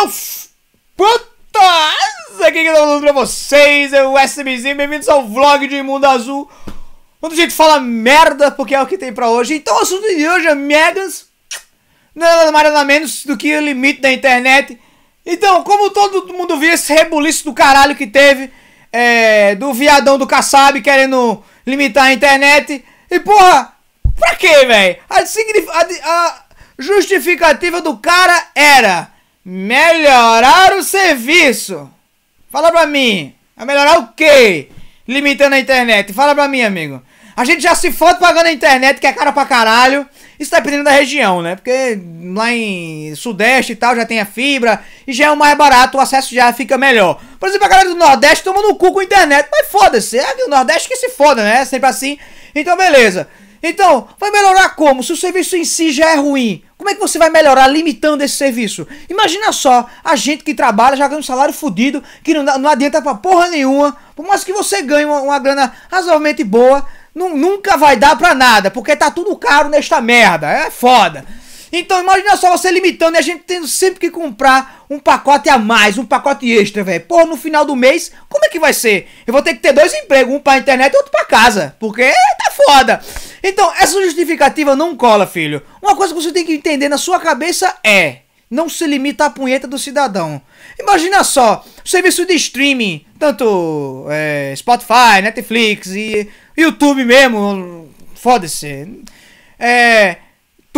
meus putas! Aqui que tô tá falando pra vocês, é o SMZ, bem-vindos ao vlog de Mundo Azul. Quando a gente fala merda, porque é o que tem pra hoje. Então o assunto de hoje é megas, nada mais nada menos do que o limite da internet. Então, como todo mundo viu esse rebuliço do caralho que teve, é, do viadão do Kassab querendo limitar a internet, e porra, pra que, velho? A, a, a justificativa do cara era Melhorar o serviço. Fala pra mim. Vai melhorar o quê? Limitando a internet. Fala pra mim, amigo. A gente já se fode pagando a internet, que é cara pra caralho. Isso tá dependendo da região, né? Porque lá em Sudeste e tal já tem a fibra e já é o mais barato, o acesso já fica melhor. Por exemplo, a galera do Nordeste toma no cu com a internet, mas foda-se, é o Nordeste que se foda, né? É sempre assim. Então, beleza. Então, vai melhorar como? Se o serviço em si já é ruim, como é que você vai melhorar limitando esse serviço? Imagina só, a gente que trabalha já ganha um salário fodido, que não, não adianta pra porra nenhuma, por mais que você ganhe uma, uma grana razoavelmente boa, nunca vai dar pra nada, porque tá tudo caro nesta merda, é foda. Então imagina só você limitando e a gente tendo sempre que comprar um pacote a mais, um pacote extra, velho. Pô, no final do mês, como é que vai ser? Eu vou ter que ter dois empregos, um pra internet e outro pra casa, porque tá foda. Então, essa justificativa não cola, filho. Uma coisa que você tem que entender na sua cabeça é: não se limita à punheta do cidadão. Imagina só, serviço de streaming, tanto é, Spotify, Netflix e YouTube mesmo, foda-se. É,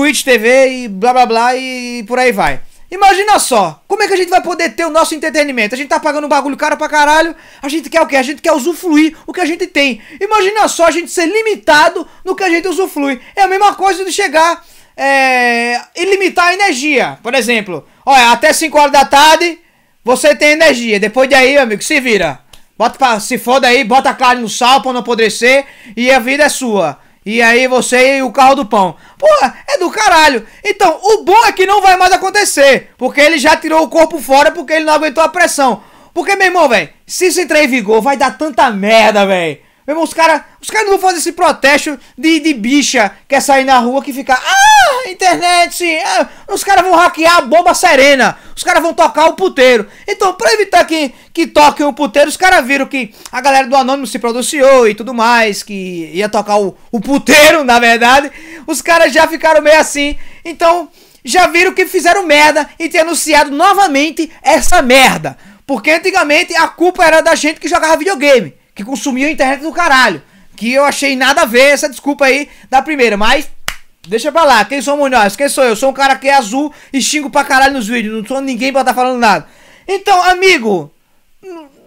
Twitch TV e blá blá blá e por aí vai. Imagina só, como é que a gente vai poder ter o nosso entretenimento? A gente tá pagando um bagulho caro pra caralho, a gente quer o quê? A gente quer usufruir o que a gente tem. Imagina só a gente ser limitado no que a gente usufrui. É a mesma coisa de chegar é, e limitar a energia. Por exemplo, olha, até 5 horas da tarde você tem energia, depois de aí, amigo, se vira. Bota pra, se foda aí, bota a carne no sal pra não apodrecer e a vida é sua. E aí você e o carro do pão. Porra, é do caralho. Então, o bom é que não vai mais acontecer. Porque ele já tirou o corpo fora porque ele não aguentou a pressão. Porque, meu irmão, velho, se isso entrar em vigor, vai dar tanta merda, velho irmão, os caras os cara não vão fazer esse protesto de, de bicha que é sair na rua que fica. Ah, internet! Sim, ah. Os caras vão hackear a bomba serena. Os caras vão tocar o puteiro. Então, pra evitar que, que toquem o puteiro, os caras viram que a galera do Anônimo se pronunciou e tudo mais, que ia tocar o, o puteiro, na verdade. Os caras já ficaram meio assim. Então, já viram que fizeram merda e ter anunciado novamente essa merda. Porque antigamente a culpa era da gente que jogava videogame que consumiu a internet do caralho. Que eu achei nada a ver essa desculpa aí da primeira, mas deixa pra lá. Quem sou nós? Quem sou eu? Sou um cara que é azul e xingo pra caralho nos vídeos. Não sou ninguém pra estar tá falando nada. Então, amigo,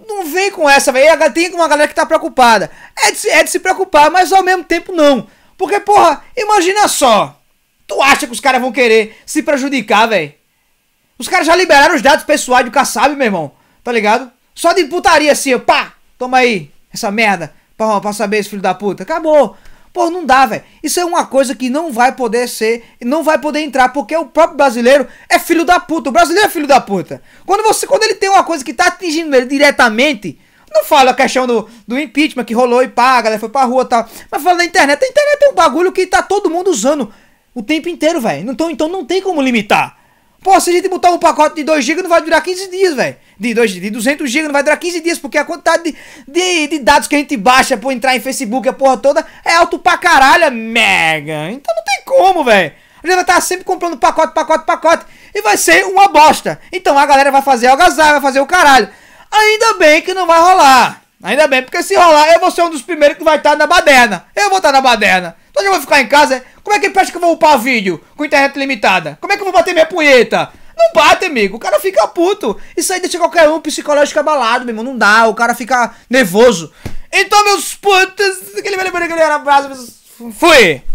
não vem com essa, velho. Tem uma galera que tá preocupada. É de, se, é de se preocupar, mas ao mesmo tempo não. Porque, porra, imagina só. Tu acha que os caras vão querer se prejudicar, velho? Os caras já liberaram os dados pessoais do Kassab, meu irmão. Tá ligado? Só de putaria assim, ó. Pá! Toma aí essa merda pra, pra saber esse filho da puta. Acabou. Pô, não dá, velho. Isso é uma coisa que não vai poder ser, não vai poder entrar, porque o próprio brasileiro é filho da puta. O brasileiro é filho da puta. Quando você, quando ele tem uma coisa que tá atingindo ele diretamente, não fala a questão do, do impeachment que rolou e pá, a galera foi pra rua e tal. Mas fala da internet. A internet é um bagulho que tá todo mundo usando o tempo inteiro, velho. Então, então não tem como limitar. Pô, se a gente botar um pacote de 2 GB não vai durar 15 dias, velho. De, de 200 GB não vai durar 15 dias, porque a quantidade de, de, de dados que a gente baixa por entrar em Facebook a porra toda é alto pra caralho, mega. Então não tem como, velho. A gente vai estar tá sempre comprando pacote, pacote, pacote. E vai ser uma bosta. Então a galera vai fazer algazarra, vai fazer o caralho. Ainda bem que não vai rolar. Ainda bem, porque se rolar, eu vou ser um dos primeiros que vai estar na baderna. Eu vou estar na baderna. Então eu vou ficar em casa. Como é que pensa que eu vou upar vídeo com internet limitada? Como é que eu vou bater minha punheta? Não bate, amigo. O cara fica puto. Isso aí deixa qualquer um psicológico abalado, meu irmão. Não dá. O cara fica nervoso. Então, meus putos, aquele abraço. Fui!